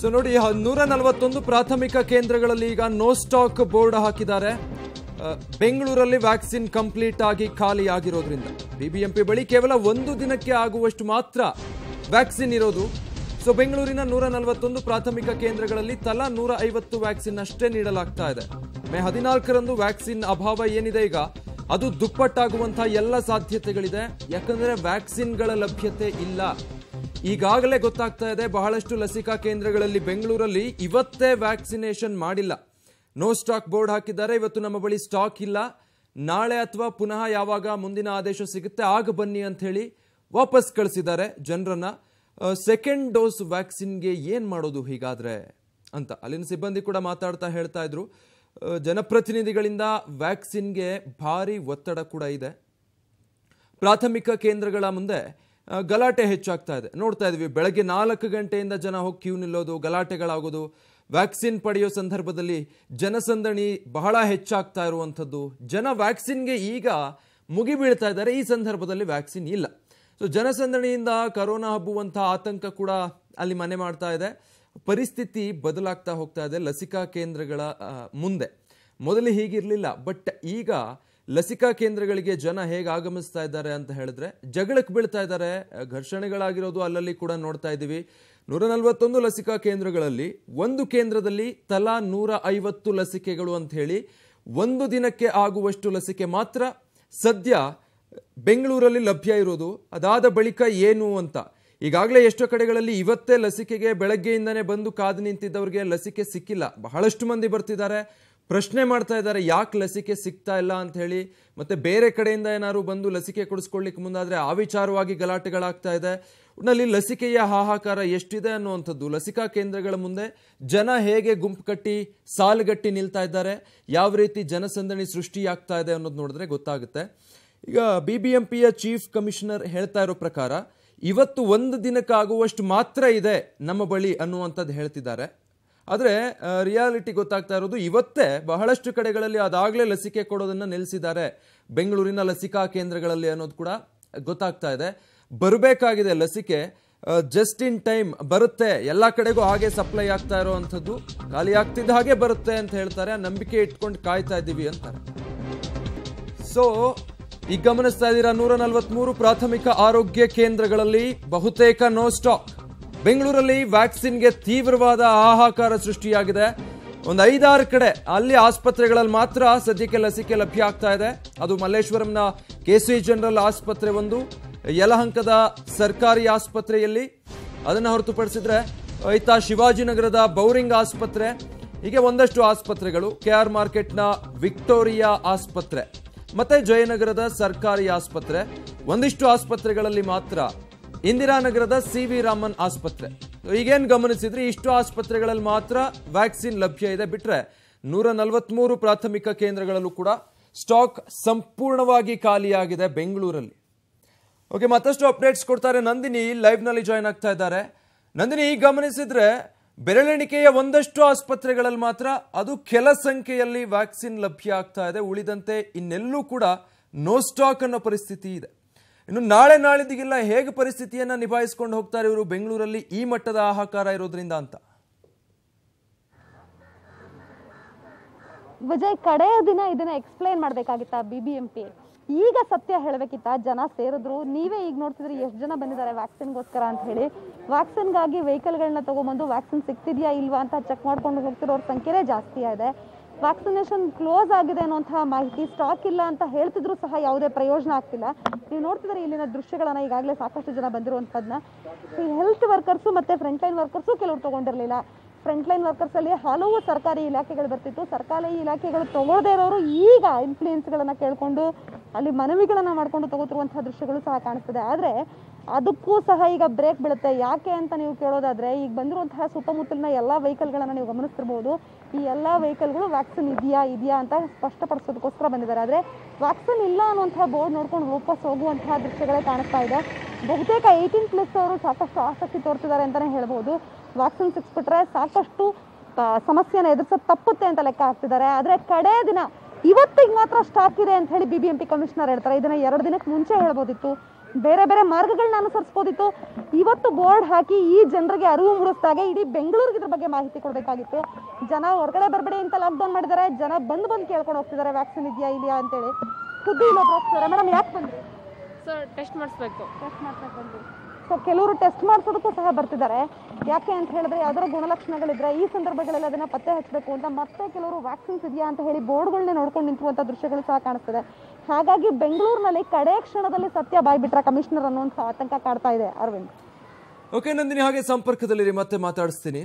so ನೋಡಿ ನೂರ ನಲವತ್ತೊಂದು ಪ್ರಾಥಮಿಕ ಕೇಂದ್ರಗಳಲ್ಲಿ ಈಗ ನೋ ಸ್ಟಾಕ್ ಬೋರ್ಡ್ ಹಾಕಿದ್ದಾರೆ ಬೆಂಗಳೂರಲ್ಲಿ ವ್ಯಾಕ್ಸಿನ್ ಕಂಪ್ಲೀಟ್ ಆಗಿ ಖಾಲಿ ಆಗಿರೋದ್ರಿಂದ ಬಿಬಿಎಂಪಿ ಬಳಿ ಕೇವಲ ಒಂದು ದಿನಕ್ಕೆ ಆಗುವಷ್ಟು ಮಾತ್ರ ವ್ಯಾಕ್ಸಿನ್ ಇರೋದು ಸೊ ಬೆಂಗಳೂರಿನ ನೂರ ನಲವತ್ತೊಂದು ಪ್ರಾಥಮಿಕ ಕೇಂದ್ರಗಳಲ್ಲಿ ತಲಾ ನೂರ ಐವತ್ತು ವ್ಯಾಕ್ಸಿನ್ ಅಷ್ಟೇ ನೀಡಲಾಗ್ತಾ ಇದೆ ಮೇ ಹದಿನಾಲ್ಕರಂದು ವ್ಯಾಕ್ಸಿನ್ ಅಭಾವ ಏನಿದೆ ಈಗ ಅದು ದುಪ್ಪಟ್ಟಾಗುವಂತಹ ಎಲ್ಲ ಸಾಧ್ಯತೆಗಳಿದೆ ಯಾಕಂದ್ರೆ ವ್ಯಾಕ್ಸಿನ್ಗಳ ಲಭ್ಯತೆ ಇಲ್ಲ ಈಗಾಗಲೇ ಗೊತ್ತಾಗ್ತಾ ಇದೆ ಬಹಳಷ್ಟು ಲಸಿಕಾ ಕೇಂದ್ರಗಳಲ್ಲಿ ಬೆಂಗಳೂರಲ್ಲಿ ಇವತ್ತೇ ವ್ಯಾಕ್ಸಿನೇಷನ್ ಮಾಡಿಲ್ಲ ನೋ ಸ್ಟಾಕ್ ಬೋರ್ಡ್ ಹಾಕಿದ್ದಾರೆ ಇವತ್ತು ನಮ್ಮ ಬಳಿ ಸ್ಟಾಕ್ ಇಲ್ಲ ನಾಳೆ ಅಥವಾ ಪುನಃ ಯಾವಾಗ ಮುಂದಿನ ಆದೇಶ ಸಿಗುತ್ತೆ ಆಗ ಬನ್ನಿ ಅಂತ ಹೇಳಿ ವಾಪಸ್ ಕಳಿಸಿದ್ದಾರೆ ಜನರನ್ನ ಸೆಕೆಂಡ್ ಡೋಸ್ ವ್ಯಾಕ್ಸಿನ್ಗೆ ಏನು ಮಾಡೋದು ಹೀಗಾದ್ರೆ ಅಂತ ಅಲ್ಲಿನ ಸಿಬ್ಬಂದಿ ಕೂಡ ಮಾತಾಡ್ತಾ ಹೇಳ್ತಾ ಇದ್ರು ಜನಪ್ರತಿನಿಧಿಗಳಿಂದ ವ್ಯಾಕ್ಸಿನ್ಗೆ ಭಾರಿ ಒತ್ತಡ ಕೂಡ ಇದೆ ಪ್ರಾಥಮಿಕ ಕೇಂದ್ರಗಳ ಮುಂದೆ ಗಲಾಟೆ ಹೆಚ್ಚಾಗ್ತಾ ಇದೆ ನೋಡ್ತಾ ಇದ್ವಿ ಬೆಳಗ್ಗೆ ನಾಲ್ಕು ಗಂಟೆಯಿಂದ ಜನ ಹೋಗಿ ಕ್ಯೂ ನಿಲ್ಲೋದು ಗಲಾಟೆಗಳಾಗೋದು ವ್ಯಾಕ್ಸಿನ್ ಪಡೆಯೋ ಸಂದರ್ಭದಲ್ಲಿ ಜನಸಂದಣಿ ಬಹಳ ಹೆಚ್ಚಾಗ್ತಾ ಇರುವಂಥದ್ದು ಜನ ವ್ಯಾಕ್ಸಿನ್ಗೆ ಈಗ ಮುಗಿಬೀಳ್ತಾ ಇದ್ದಾರೆ ಈ ಸಂದರ್ಭದಲ್ಲಿ ವ್ಯಾಕ್ಸಿನ್ ಇಲ್ಲ ಸೊ ಜನಸಂದಣಿಯಿಂದ ಕರೋನಾ ಹಬ್ಬುವಂಥ ಆತಂಕ ಕೂಡ ಅಲ್ಲಿ ಮನೆ ಮಾಡ್ತಾ ಇದೆ ಪರಿಸ್ಥಿತಿ ಬದಲಾಗ್ತಾ ಹೋಗ್ತಾ ಇದೆ ಲಸಿಕಾ ಕೇಂದ್ರಗಳ ಮುಂದೆ ಮೊದಲು ಹೀಗಿರಲಿಲ್ಲ ಬಟ್ ಈಗ ಲಸಿಕಾ ಕೇಂದ್ರಗಳಿಗೆ ಜನ ಹೇಗೆ ಆಗಮಿಸ್ತಾ ಇದ್ದಾರೆ ಅಂತ ಹೇಳಿದ್ರೆ ಜಗಳಕ್ಕೆ ಬೀಳ್ತಾ ಇದ್ದಾರೆ ಘರ್ಷಣೆಗಳಾಗಿರೋದು ಅಲ್ಲಲ್ಲಿ ಕೂಡ ನೋಡ್ತಾ ಇದ್ದೀವಿ ನೂರ ನಲವತ್ತೊಂದು ಲಸಿಕಾ ಕೇಂದ್ರಗಳಲ್ಲಿ ಒಂದು ಕೇಂದ್ರದಲ್ಲಿ ತಲಾ ನೂರ ಐವತ್ತು ಲಸಿಕೆಗಳು ಅಂತ ಹೇಳಿ ಒಂದು ದಿನಕ್ಕೆ ಆಗುವಷ್ಟು ಲಸಿಕೆ ಮಾತ್ರ ಸದ್ಯ ಬೆಂಗಳೂರಲ್ಲಿ ಲಭ್ಯ ಇರೋದು ಅದಾದ ಬಳಿಕ ಏನು ಅಂತ ಈಗಾಗಲೇ ಎಷ್ಟೋ ಕಡೆಗಳಲ್ಲಿ ಇವತ್ತೇ ಲಸಿಕೆಗೆ ಬೆಳಗ್ಗೆಯಿಂದನೇ ಬಂದು ಕಾದು ನಿಂತಿದ್ದವರಿಗೆ ಲಸಿಕೆ ಸಿಕ್ಕಿಲ್ಲ ಬಹಳಷ್ಟು ಮಂದಿ ಬರ್ತಿದ್ದಾರೆ ಪ್ರಶ್ನೆ ಮಾಡ್ತಾ ಇದ್ದಾರೆ ಯಾಕೆ ಲಸಿಕೆ ಸಿಗ್ತಾ ಇಲ್ಲ ಅಂತ ಹೇಳಿ ಮತ್ತೆ ಬೇರೆ ಕಡೆಯಿಂದ ಏನಾದ್ರು ಬಂದು ಲಸಿಕೆ ಕೊಡಿಸ್ಕೊಳ್ಳಿಕ್ಕೆ ಮುಂದಾದರೆ ಆ ವಿಚಾರವಾಗಿ ಗಲಾಟೆಗಳಾಗ್ತಾ ಇದೆ ಒಟ್ಟಿನಲ್ಲಿ ಲಸಿಕೆಯ ಹಾಹಾಕಾರ ಎಷ್ಟಿದೆ ಅನ್ನುವಂಥದ್ದು ಲಸಿಕಾ ಕೇಂದ್ರಗಳ ಮುಂದೆ ಜನ ಹೇಗೆ ಗುಂಪು ಕಟ್ಟಿ ಸಾಲುಗಟ್ಟಿ ನಿಲ್ತಾ ಇದ್ದಾರೆ ಯಾವ ರೀತಿ ಜನಸಂದಣಿ ಸೃಷ್ಟಿಯಾಗ್ತಾ ಇದೆ ಅನ್ನೋದು ನೋಡಿದ್ರೆ ಗೊತ್ತಾಗುತ್ತೆ ಈಗ ಬಿ ಬಿ ಎಂ ಪಿಯ ಚೀಫ್ ಕಮಿಷನರ್ ಹೇಳ್ತಾ ಇರೋ ಪ್ರಕಾರ ಇವತ್ತು ಒಂದು ದಿನಕ್ಕಾಗುವಷ್ಟು ಮಾತ್ರ ಇದೆ ನಮ್ಮ ಬಳಿ ಅನ್ನುವಂಥದ್ದು ಹೇಳ್ತಿದ್ದಾರೆ ಆದರೆ ರಿಯಾಲಿಟಿ ಗೊತ್ತಾಗ್ತಾ ಇರೋದು ಇವತ್ತೇ ಬಹಳಷ್ಟು ಕಡೆಗಳಲ್ಲಿ ಅದಾಗಲೇ ಲಸಿಕೆ ಕೊಡೋದನ್ನು ನಿಲ್ಲಿಸಿದ್ದಾರೆ ಬೆಂಗಳೂರಿನ ಲಸಿಕಾ ಕೇಂದ್ರಗಳಲ್ಲಿ ಅನ್ನೋದು ಕೂಡ ಗೊತ್ತಾಗ್ತಾ ಇದೆ ಬರಬೇಕಾಗಿದೆ ಲಸಿಕೆ ಜಸ್ಟ್ ಇನ್ ಟೈಮ್ ಬರುತ್ತೆ ಎಲ್ಲ ಕಡೆಗೂ ಹಾಗೆ ಸಪ್ಲೈ ಆಗ್ತಾ ಇರೋವಂಥದ್ದು ಖಾಲಿ ಆಗ್ತಿದ್ದ ಹಾಗೆ ಬರುತ್ತೆ ಅಂತ ಹೇಳ್ತಾರೆ ನಂಬಿಕೆ ಇಟ್ಕೊಂಡು ಕಾಯ್ತಾ ಇದ್ದೀವಿ ಅಂತಾರೆ ಸೊ ಈಗ ಗಮನಿಸ್ತಾ ಇದ್ದೀರಾ ನೂರ ನಲವತ್ಮೂರು ಪ್ರಾಥಮಿಕ ಆರೋಗ್ಯ ಕೇಂದ್ರಗಳಲ್ಲಿ ಬಹುತೇಕ ನೋ ಸ್ಟಾಪ್ ಬೆಂಗಳೂರಲ್ಲಿ ವ್ಯಾಕ್ಸಿನ್ಗೆ ತೀವ್ರವಾದ ಹಾಹಾಕಾರ ಸೃಷ್ಟಿಯಾಗಿದೆ ಒಂದು ಐದಾರು ಕಡೆ ಅಲ್ಲಿ ಆಸ್ಪತ್ರೆಗಳಲ್ಲಿ ಮಾತ್ರ ಸದ್ಯಕ್ಕೆ ಲಸಿಕೆ ಲಭ್ಯ ಆಗ್ತಾ ಇದೆ ಅದು ಮಲ್ಲೇಶ್ವರಂನ ಕೆ ಸಿ ಜನರಲ್ ಆಸ್ಪತ್ರೆ ಒಂದು ಯಲಹಂಕದ ಸರ್ಕಾರಿ ಆಸ್ಪತ್ರೆಯಲ್ಲಿ ಅದನ್ನು ಹೊರತುಪಡಿಸಿದ್ರೆ ಇತ್ತ ಶಿವಾಜಿನಗರದ ಬೌರಿಂಗ್ ಆಸ್ಪತ್ರೆ ಹೀಗೆ ಒಂದಷ್ಟು ಆಸ್ಪತ್ರೆಗಳು ಕೆ ಆರ್ ಮಾರ್ಕೆಟ್ನ ವಿಕ್ಟೋರಿಯಾ ಆಸ್ಪತ್ರೆ ಮತ್ತೆ ಜಯನಗರದ ಸರ್ಕಾರಿ ಆಸ್ಪತ್ರೆ ಒಂದಿಷ್ಟು ಆಸ್ಪತ್ರೆಗಳಲ್ಲಿ ಮಾತ್ರ ಇಂದಿರಾನಗರದ ಸಿ ವಿ ರಾಮನ್ ಆಸ್ಪತ್ರೆ ಈಗೇನು ಗಮನಿಸಿದ್ರೆ ಇಷ್ಟು ಆಸ್ಪತ್ರೆಗಳಲ್ಲಿ ಮಾತ್ರ ವ್ಯಾಕ್ಸಿನ್ ಲಭ್ಯ ಇದೆ ಬಿಟ್ಟರೆ ನೂರ ನಲವತ್ತ್ಮೂರು ಪ್ರಾಥಮಿಕ ಕೇಂದ್ರಗಳಲ್ಲೂ ಕೂಡ ಸ್ಟಾಕ್ ಸಂಪೂರ್ಣವಾಗಿ ಖಾಲಿಯಾಗಿದೆ ಬೆಂಗಳೂರಲ್ಲಿ ಓಕೆ ಮತ್ತಷ್ಟು ಅಪ್ಡೇಟ್ಸ್ ಕೊಡ್ತಾರೆ ನಂದಿನಿ ಲೈವ್ನಲ್ಲಿ ಜಾಯ್ನ್ ಆಗ್ತಾ ಇದ್ದಾರೆ ನಂದಿನಿ ಗಮನಿಸಿದ್ರೆ ಬೆರಳೆಣಿಕೆಯ ಒಂದಷ್ಟು ಆಸ್ಪತ್ರೆಗಳಲ್ಲಿ ಮಾತ್ರ ಅದು ಕೆಲ ಸಂಖ್ಯೆಯಲ್ಲಿ ವ್ಯಾಕ್ಸಿನ್ ಲಭ್ಯ ಆಗ್ತಾ ಇದೆ ಉಳಿದಂತೆ ಇನ್ನೆಲ್ಲೂ ಕೂಡ ನೋ ಸ್ಟಾಕ್ ಅನ್ನೋ ಪರಿಸ್ಥಿತಿ ಇದೆ ಇನ್ನು ನಾಳೆ ನಾಳಿದ್ದಿಗೆಲ್ಲ ಹೇಗೆ ಪರಿಸ್ಥಿತಿಯನ್ನು ನಿಭಾಯಿಸ್ಕೊಂಡು ಹೋಗ್ತಾರೆ ಇವರು ಬೆಂಗಳೂರಲ್ಲಿ ಈ ಮಟ್ಟದ ಆಹಾಕಾರ ಇರೋದ್ರಿಂದ ಅಂತ ವಿಜಯ್ ಕಡೆಯ ದಿನ ಇದನ್ನ ಎಕ್ಸ್ಪ್ಲೈನ್ ಮಾಡಬೇಕಾಗಿತ್ತ ಬಿ ಬಿ ಈಗ ಸತ್ಯ ಹೇಳಬೇಕಿತ್ತ ಜನ ಸೇರಿದ್ರು ನೀವೇ ಈಗ ನೋಡ್ತಿದ್ರೆ ಎಷ್ಟು ಜನ ಬಂದಿದ್ದಾರೆ ವ್ಯಾಕ್ಸಿನ್ಗೋಸ್ಕರ ಅಂತ ಹೇಳಿ ವ್ಯಾಕ್ಸಿನ್ಗಾಗಿ ವೆಹಿಕಲ್ಗಳನ್ನ ತಗೊಂಬಂದು ವ್ಯಾಕ್ಸಿನ್ ಸಿಗ್ತಿದ್ಯಾ ಇಲ್ವಾ ಅಂತ ಚೆಕ್ ಮಾಡ್ಕೊಂಡು ಹೋಗ್ತಿರೋರ ಸಂಖ್ಯೆನೇ ಜಾಸ್ತಿ ಇದೆ ವ್ಯಾಕ್ಸಿನೇಷನ್ ಕ್ಲೋಸ್ ಆಗಿದೆ ಅನ್ನೋಂತಹ ಮಾಹಿತಿ ಸ್ಟಾಕ್ ಇಲ್ಲ ಅಂತ ಹೇಳ್ತಿದ್ರು ಸಹ ಯಾವುದೇ ಪ್ರಯೋಜನ ಆಗ್ತಿಲ್ಲ ನೀವು ನೋಡ್ತಿದ್ರೆ ಇಲ್ಲಿನ ದೃಶ್ಯಗಳನ್ನ ಈಗಾಗಲೇ ಸಾಕಷ್ಟು ಜನ ಬಂದಿರುವಂಥದ್ದನ್ನ ಈ ಹೆಲ್ತ್ ವರ್ಕರ್ಸು ಮತ್ತು ಫ್ರಂಟ್ಲೈನ್ ವರ್ಕರ್ಸು ಕೆಲವರು ತೊಗೊಂಡಿರಲಿಲ್ಲ ಫ್ರಂಟ್ಲೈನ್ ವರ್ಕರ್ಸಲ್ಲಿ ಹಲವು ಸರ್ಕಾರಿ ಇಲಾಖೆಗಳು ಬರ್ತಿತ್ತು ಸರ್ಕಾರಿ ಇಲಾಖೆಗಳು ತಗೊಳ್ದೇ ಇರೋರು ಈಗ ಇನ್ಫ್ಲೂಯೆನ್ಸ್ಗಳನ್ನು ಕೇಳಿಕೊಂಡು ಅಲ್ಲಿ ಮನವಿಗಳನ್ನು ಮಾಡಿಕೊಂಡು ತಗೋತಿರುವಂತಹ ದೃಶ್ಯಗಳು ಸಹ ಕಾಣಿಸ್ತದೆ ಆದರೆ ಅದಕ್ಕೂ ಸಹ ಈಗ ಬ್ರೇಕ್ ಬೀಳುತ್ತೆ ಯಾಕೆ ಅಂತ ನೀವು ಕೇಳೋದಾದರೆ ಈಗ ಬಂದಿರುವಂತಹ ಸುತ್ತಮುತ್ತಲಿನ ಎಲ್ಲ ವೆಹಿಕಲ್ಗಳನ್ನು ನೀವು ಗಮನಿಸ್ತಿರ್ಬೋದು ಈ ಎಲ್ಲ ವೆಹಿಕಲ್ಗಳು ವ್ಯಾಕ್ಸಿನ್ ಇದೆಯಾ ಇದೆಯಾ ಅಂತ ಸ್ಪಷ್ಟಪಡಿಸೋದಕ್ಕೋಸ್ಕರ ಬಂದಿದ್ದಾರೆ ಆದರೆ ವ್ಯಾಕ್ಸಿನ್ ಇಲ್ಲ ಅನ್ನುವಂತಹ ಬೋರ್ಡ್ ನೋಡ್ಕೊಂಡು ವಾಪಸ್ ಹೋಗುವಂತಹ ದೃಶ್ಯಗಳೇ ಕಾಣಿಸ್ತಾ ಇದೆ ಬಹುತೇಕ ಏಯ್ಟೀನ್ ಪ್ಲಸ್ ಅವರು ಸಾಕಷ್ಟು ಆಸಕ್ತಿ ತೋರ್ತಿದ್ದಾರೆ ಅಂತಲೇ ಹೇಳ್ಬೋದು ವ್ಯಾಕ್ಸಿನ್ ಸಿಕ್ಸ್ಬಿಟ್ರೆ ಸಾಕಷ್ಟು ಸಮಸ್ಯೆಯನ್ನು ಎದುರಿಸೋದು ತಪ್ಪುತ್ತೆ ಅಂತ ಲೆಕ್ಕ ಹಾಕ್ತಿದ್ದಾರೆ ಆದರೆ ಕಡೇ ದಿನ ಇವತ್ತಿಗೆ ಮಾತ್ರ ಸ್ಟಾಕ್ ಇದೆ ಅಂತ ಹೇಳಿ B B M P commissioner ಹೇಳ್ತಾರೆ ಇದನ್ನು ಎರಡು ದಿನಕ್ಕೆ ಮುಂಚೆ ಹೇಳ್ಬೋದಿತ್ತು ಬೇರೆ ಬೇರೆ ಮಾರ್ಗಗಳನ್ನ ಅನುಸರಿಸ್ಬೋದಿತ್ತು ಇವತ್ತು ಬೋರ್ಡ್ ಹಾಕಿ ಈ ಜನರಿಗೆ ಅರಿವು ಮೂಡಿಸಿದಾಗ ಇಡೀ ಬೆಂಗಳೂರಿಗೆ ಇದ್ರ ಬಗ್ಗೆ ಮಾಹಿತಿ ಕೊಡಬೇಕಾಗಿತ್ತು ಜನ ಹೊರಗಡೆ ಬರಬೇಡಿ ಅಂತ ಲಾಕ್ಡೌನ್ ಮಾಡಿದ್ದಾರೆ ಜನ ಬಂದು ಬಂದು ಕೇಳ್ಕೊಂಡು ಹೋಗ್ತಿದ್ದಾರೆ ವ್ಯಾಕ್ಸಿನ್ ಇದೆಯಾ ಇಲ್ಲಿಯಾ ಅಂತೇಳಿ ಸುದ್ದಿ ಇಲ್ಲ ಮೇಡಮ್ ಯಾಕೆ ಬಂದ್ರಿ ಸರ್ ಟೆಸ್ಟ್ ಮಾಡಿಸ್ಬೇಕು ಟೆಸ್ಟ್ ಮಾಡ್ಸಕ್ಕೆ ಬಂದ್ರಿ ಸೊ ಕೆಲವರು ಟೆಸ್ಟ್ ಮಾಡಿಸೋದಕ್ಕೂ ಸಹ ಬರ್ತಿದ್ದಾರೆ ಯಾಕೆ ಅಂತ ಹೇಳಿದ್ರೆ ಯಾವ್ದಾರ ಗುಣಲಕ್ಷಣಗಳಿದ್ರೆ ಈ ಸಂದರ್ಭಗಳಲ್ಲಿ ಅದನ್ನು ಪತ್ತೆ ಹಚ್ಚಬೇಕು ಅಂತ ಮತ್ತೆ ಕೆಲವರು ವ್ಯಾಕ್ಸಿನ್ಸ್ ಇದೆಯಾ ಅಂತ ಹೇಳಿ ಬೋರ್ಡ್ಗಳನ್ನೇ ನೋಡ್ಕೊಂಡು ನಿಂತಿರುವಂಥ ದೃಶ್ಯಗಳು ಸಹ ಕಾಣಿಸ್ತದೆ ಹಾಗಾಗಿ ಬೆಂಗಳೂರಿನಲ್ಲಿ ಕಡೆ ಕ್ಷಣದಲ್ಲಿ ಸತ್ಯ ಬಿಟ್ರ ಕಮಿಷನರ್ ಅನ್ನುವಂಥ ಆತಂಕ ಕಾಡ್ತಾ ಇದೆ ಅರವಿಂದ್ ಓಕೆ ನಂದಿನಿ ಹಾಗೆ ಸಂಪರ್ಕದಲ್ಲಿ ಮತ್ತೆ ಮಾತಾಡಿಸ್ತೀನಿ